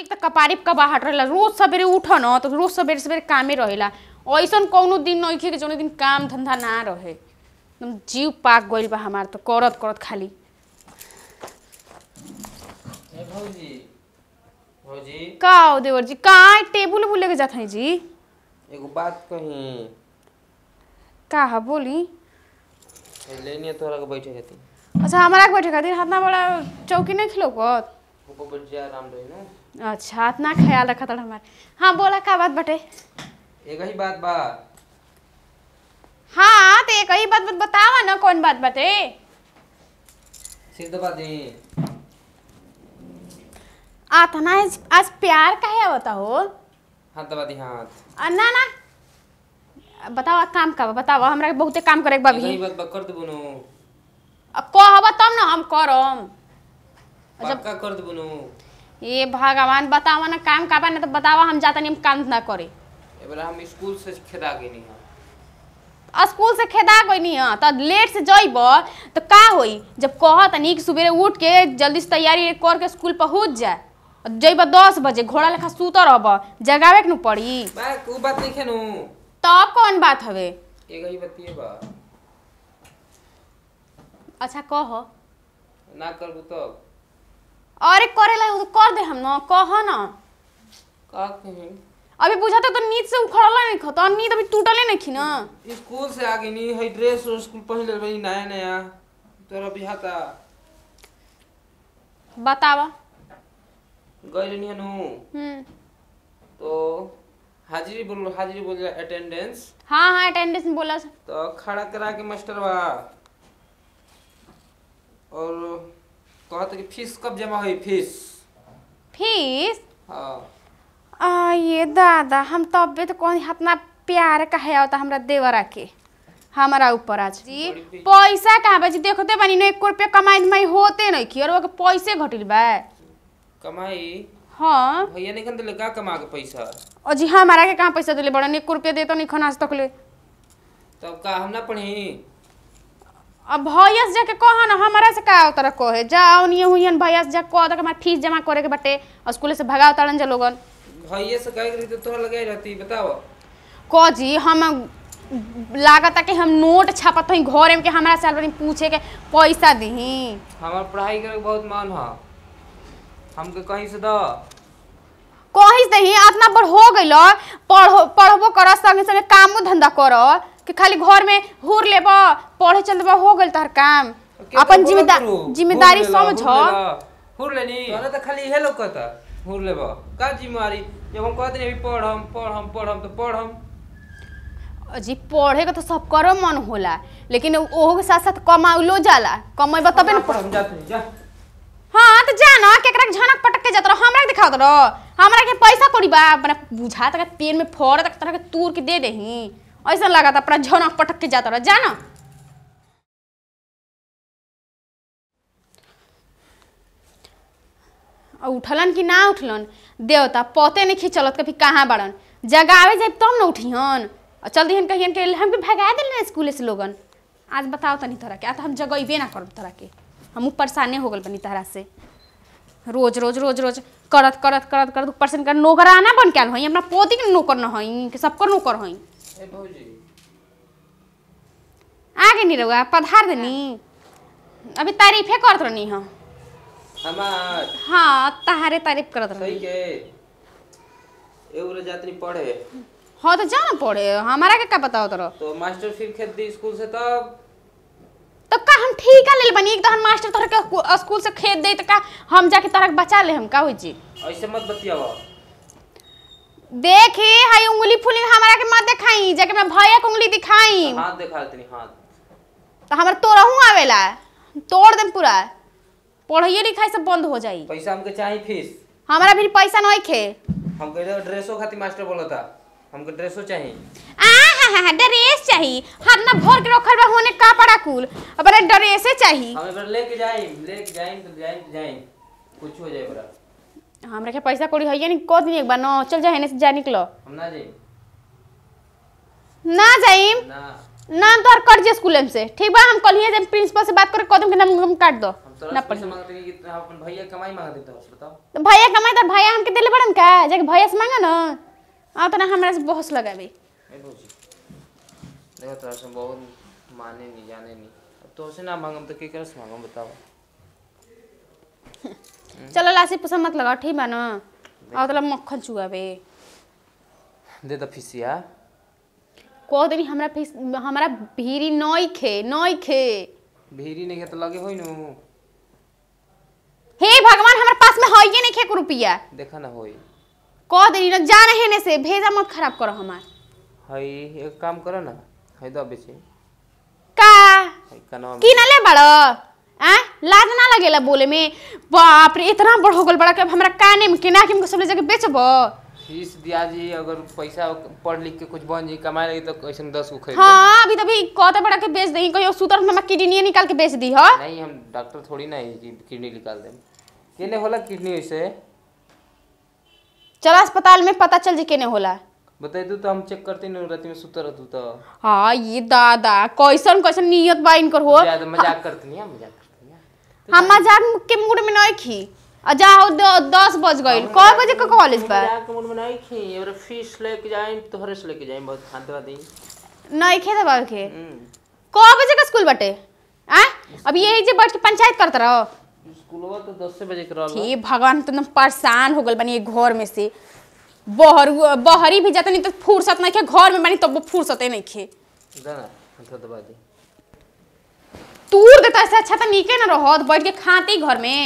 एक तो कपारी कबाहट रहेला रोज सवेरे उठ न तो रोज सवेरे सवेरे कामे रहेला ऐसा कौनो दिन नहीं कि जो दिन काम धंधा ना रहे एकदम जीव पाक गइल बा हमार तो करत करत खाली भौजी भौजी का देवर जी का टेबल बुले के जी एगो बात कही का हा बोली लेनिया तोरा के बैठे अच्छा के बैठे खातिर हाथ ना बड़ा चौकी नहीं खिलौकत आराम रही ना अच्छा इतना ख्याल रखा था हमारे हाँ बोला क्या बात बटे एक ही बात बा हाँ तो एक ही बात बत बतावा ना कौन बात बटे सिद्ध बात ही आता ना आज, आज प्यार का है होता हो हाँ तो बात ही हाँ अन्ना ना बताओ काम का बताओ हमरा बहुते काम करे के बाबी ही बात कर दे बनो अब तो हम ना हम करम पक्का कर दे बनो ये भगवान बतावा ना काम का बने तो बतावा हम जाते नहीं हम काम ना करे एबरा हम स्कूल से खेदा गई नहीं हां स्कूल से खेदा गई नहीं हां तो लेट से जाइब तो का होई जब कहत नहीं कि सुबह उठ के जल्दी से तैयारी कर के स्कूल पहुंच जाए जाइब 10 बजे घोड़ा लेखा सूत रहब जगावे के न पड़ी बा ऊ बात नहीं खेनु तब तो कौन बात हवे एगो गई बतिए बा अच्छा कहो ना करबू तो। अरे करे ला कर दे हम ना कह ना का कहीं अभी बुझा था तो नींद से उखड़ल नहीं खतो नींद अभी टूटल नहीं खी ना स्कूल से आ गई नहीं है ड्रेस और स्कूल पहन ले बनी नया नया तोरा बियाह था बतावा गई नहीं नु हम्म तो हाजिरी बोल हाजिरी बोल अटेंडेंस हां हां अटेंडेंस बोला तो खड़ा करा के मास्टर बा और कहत कि फीस कब जमा होई फीस फीस हां आ, ये दादा हम तबे तो कौन इतना प्यार कहे होता हमरा देवरा के हमारा ऊपर आज जी पैसा कहाँ बा जी देखो तो बनी एक रुपया कमाई में होते नहीं कि और वो पैसे घटिल बा कमाई हां भैया नहीं खन लगा कमा के पैसा और जी हां हमारा के कहां पैसा दिले बड़ा 1 रुपया दे तो नहीं खनास तकले तब का हम ना पढ़ी अब भैया से जाके कह ना हमारा से का उतर कहे जाओ नहीं हुई भैया से जा कह दो हमारा फीस जमा करे के बटे स्कूल से भगा उतारन जा लोगन भैया से कहे रही तो लगे रहती बताओ को जी हम लागत कि हम नोट छापत हई घर में के हमारा से अलवरी पूछे के पैसा दही हमार पढ़ाई करे बहुत मान मन हम के कहीं से द कहीं से दही इतना बड़ हो गइल पढ़ो पढ़बो कर संग संग काम धंधा करो कि खाली घर में हूर लेब पढ़े चल हो गए तार काम अपन जिम्मेदार जिम्मेदारी समझ हुर लेनी तोरा त खाली हे लोकत हुर लेब का जिम्मेदारी जब हम कहत नहीं पढ़म पढ़म पढ़म तो पढ़म जी पढ़े का तो सब करो मन होला लेकिन ओहो के साथ साथ कमाउलो जाला कमाइब तबे हाँ, न पढ़म जात जा हां तो जा ना केकरा के झनक पटक के जात तो रह हमरा दिखा दो हमरा के पैसा कोड़ी बा अपना बुझा तक पेन में फोड़ तक तरह के तूर के दे देही ऐसा लगा था अपना झोना पटक के जाता रहा जाना उठलन कि ना उठलन देवता पते नहीं खिंचलत कभी कहाँ बड़न आवे जाए तब ना उठियन और चल दिहन कहियन के हमके भगा दिल ना स्कूल से लोगन आज बताओ तनी तोरा के आ तो हम जगेबे ना करब तोरा के हम परेशाने हो गल बनी तहरा से रोज रोज रोज रोज करत करत करत करत ऊपर से नौकराना बन के हई पोती के नौकर न हई सबकर नौकर हई आगे नहीं रहुआ पधार देनी अभी तारीफे करत रहनी हम हमार हाँ, हाँ तहारे तारीफ करत रहनी सही के एगो जात्री पढ़े हो हाँ, तो जान पढ़े हमारा के का पता होत रहो तो मास्टर फिर खेत दी स्कूल से तब तो का हम ठीक है लेल बनी एक तो हम मास्टर तोहर के स्कूल से खेत दे तो का हम जाके तारक बचा ले हम का होई जी ऐसे मत बतियावा देखी हाय उंगली फुली हमरा के मत दिखाई जाके मैं भैया के उंगली दिखाई हाथ दिखा तेरी हाथ त तो हमर तोरहु आवेला तोड़ देम पूरा पढ़ाई लिखाई सब बंद हो जाई पैसा हमके चाहि फीस हमरा भी पैसा नहीं खे हमके तो ड्रेसो खाती मास्टर बोलता हमके ड्रेसो चाहि आ हा हा हा ड्रेस चाहि हम ना भर के रखल बा होने कपड़ा कुल अब ड्रेसे चाहि हम लेके जाई लेके जाई त तो जाई जाई कुछ हो जाई बड़ा हम रखे पैसा कोड़ी है नहीं कह दिन एक बार ना चल जा हेने से जा निकलो हम ना जाई ना जाई ना तो तोहर कट जे स्कूल से ठीक बा हम कल ही जब प्रिंसिपल से बात कर कदम के नाम हम काट दो ना पड़ से मांगते कि अपन भैया कमाई मांग देता बताओ भैया कमाई तो भैया हम हमके देले बड़न का जाके भैया से मांगा ना आ तो ना हमरा से बहस लगाबे देखो तोरा से बहुत माने नहीं जाने नहीं तो से ना मांगम तो के करस मांगम बताओ चलो लासी पुसा मत लगा ठीक है ना और तला तो मक्खन चुगा बे दे द फिसिया को देनी हमरा फिस हमरा भीरी नई खे नई खे भीरी नहीं के तो लगे होई नु हे भगवान हमरा पास में होइए नहीं खे रुपया देखा ना होई कह देनी ना जान हेने से भेजा मत खराब करो हमार हई एक काम करो ना हई दबे से का की ना ले बड़ो आ लाज ना ला बोले में बाप रे इतना बड़ हो गल बड़ा कि हमरा काने में केना के सब ले जाके बेचब फीस दिया जी अगर पैसा पढ़ लिख के कुछ बन जी कमाए लगी तो ऐसे 10 को खरीद हां अभी तो भी कहते बड़ा के बेच दही कहियो सूतर में किडनी निकाल के बेच दी हाँ नहीं हम डॉक्टर थोड़ी ना है कि किडनी निकाल दे केने होला किडनी ऐसे चल अस्पताल में पता चल जी केने होला बताई दू तो हम चेक करते न रात में सुतर रहतू तो हां ये दादा कैसन कैसन नियत बा इनकर हो मजाक करते नहीं मजाक तो हम मजाक के मूड में नहीं खी अजा हो दो, दस बज गई कॉल तो हम्म। बजे का कॉलेज पर मजाक मूड में नहीं खी एबरे फिश लेके जाए तोहरे से लेके जाए बहुत खाते बात नहीं खेत बाबू के कौ बजे का स्कूल बटे आ अब जे बैठ के पंचायत रहो स्कूलवा तो 10 बजे के रहल भगवान तुम तो परेशान हो गल बनी घर में से बहर बहरी भी जाते नहीं तो फुर्सत नहीं के घर में बनी तब फुर्सत नहीं खे तूर दे तो ऐसे अच्छा तो नीके ना रहो तो बैठ के खाते घर में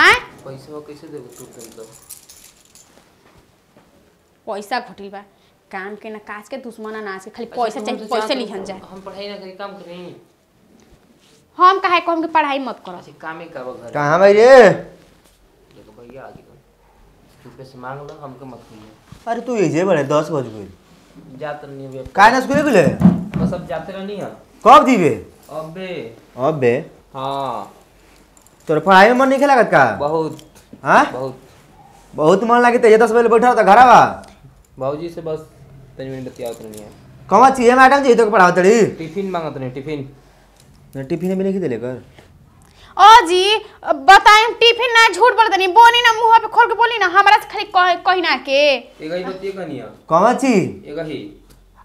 आए पैसा कैसे देबो तूर दे पैसा घटिल बा काम के ना काज के दुश्मन नाच के खाली अच्छा, पैसा चाहिए पैसे लिखन जाए हम पढ़ाई ना करी काम करी हम काहे को के पढ़ाई मत करो अच्छा काम ही करो घर कहां भाई रे देखो भैया आगे चुपके तो। से मांग लो हमके मत कहिए अरे तू ये जे बड़े 10 बज गई जात नहीं है काहे ना स्कूल गेले सब जाते रहनी है कब दीबे अबे अबे हाँ तोर पढ़ाई में मन नहीं खेला का बहुत हाँ बहुत बहुत मन लगे तो दस बजे बैठा था घर आवा भाजी से बस तनी मिनट बतिया उतर नहीं है कमा चाहिए मैडम जी तो पढ़ाओ तड़ी टिफिन मांगा तने टिफिन ना टिफिन भी नहीं दे लेकर ओ जी बताएं टिफिन ना झूठ बोल तनी बोली ना मुंह पे खोल के बोली ना हमारा से खाली कह कही ना के एगही बतिया कनिया कमा छी एगही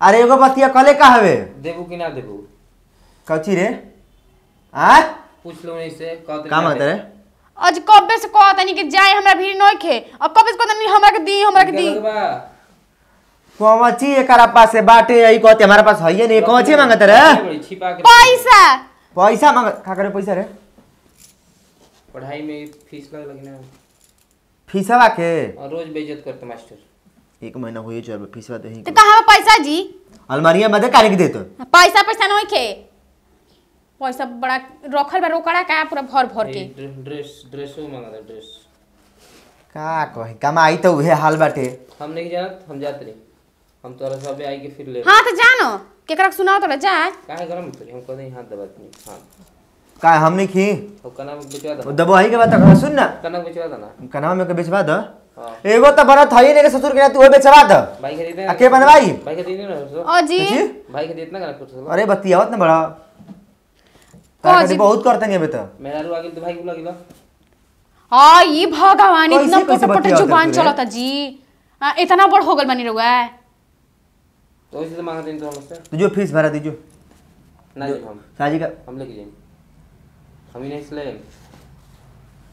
अरे एगो बतिया कले का हवे देबू कि ना देबू कथी रे आ पूछ लो इसे से का मतलब आज कबे से कह नहीं कि जाए हमरा भी नय खे और कबे से कह नहीं हमरा के दी हमरा के दी कोमची एकरा पास से बाटे यही कहते हमारे पास है नहीं कोची मांगत रे पैसा पैसा मांग का करे पैसा रे पढ़ाई में फीस लग लगने फीसवा के और रोज बेइज्जत करते मास्टर एक महीना हुई चल फीसवा दे तो, तो कहां पैसा जी अलमारी में दे काहे के दे तो पैसा पैसा नहीं खे पैसा बड़ा रखल बा रोकड़ा का पूरा भर भर के ड्रेस ड्रेसो मांगा था ड्रेस का कहे कमाई तो उहे हाल बाटे हम नहीं जानत हम जात रही हम तोरा सब आई के फिर ले हां तो जानो केकरा सुनाओ तोरा जा काहे गरम करी हम कदे हाथ दबा नहीं हां का हम नहीं खी तो कना में बेचवा दो दबो के बात कर सुन ना कना बेचवा दो ना कना में के बेचवा दो हाँ। एगो तो बड़ा हई ने के ससुर के तू बेचवा दो भाई खरीदे के बनवाई भाई खरीदे ना ओ जी भाई खरीदना कना कुछ अरे बतियावत ना बड़ा कह बहुत करते हैं बेटा मेरा रुआ गेल तो भाई बोला गेल हां ई भगवान इतना पट पट जुबान चलाता जी हाँ, इतना बड़ हो गल बनी है तो इसे तो मांगा दिन तो हमसे तू जो फीस भरा दीजो ना जी हम साजी का हम लेके जाएंगे हम ही नहीं इसलिए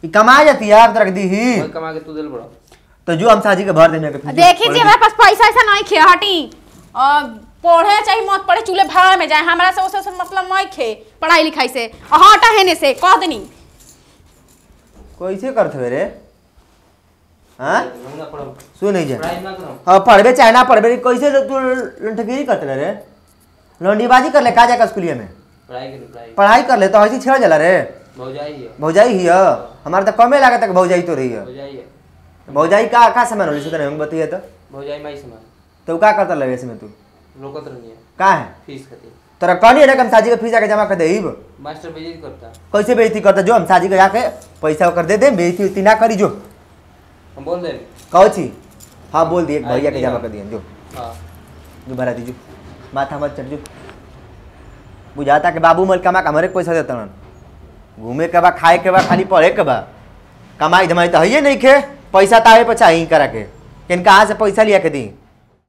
ई कमा जाती यार तरक तो दी ही मैं कमा के तू दिल बड़ा तो जो हम साजी के भर देने के देखी जी हमारे पास पैसा ऐसा नहीं खे हटी और पढ़े चाहे मत पढ़े चूल्हे भाड़ा में जाए हमारा से उसे मतलब नहीं खे पढ़ाई लिखाई से हटा हाँ हेने से कह दनी कैसे करते मेरे सुन नहीं हाँ पढ़बे चाहे ना पढ़बे कैसे तू लंठगिरी करते रे लंडीबाजी कर ले का जाकर स्कूलिया में पढ़ाई कर ले तो ऐसी छेड़ जला रे भौजाई ही हमारे तो कमे लागत तक भौजाई तो रही है भौजाई का का सामान होली सुतने हम बताइए तो भौजाई माई सामान तो का करता लगे इसमें तू लोकत है का है फीस खातिर तोरा कहनी ना फीस आके जमा मास्टर करता कैसे बेइज्जती करता जो हम साजी के जाके पैसा कर दे दे बेइज्जती ना करी जो हम बोल दे कहो छी हां बोल दिए भैया के जमा कर दिए जो हां जो भरा दीजो माथा मत चढ़ जो बुझाता के बाबू मल कमा के हमरे पैसा देता घूमे के बा खाए के बा खाली पढ़े के बा कमाई धमाई तो है नहीं के पैसा तावे पर चाहिए करा के किन कहाँ से पैसा लिया के दी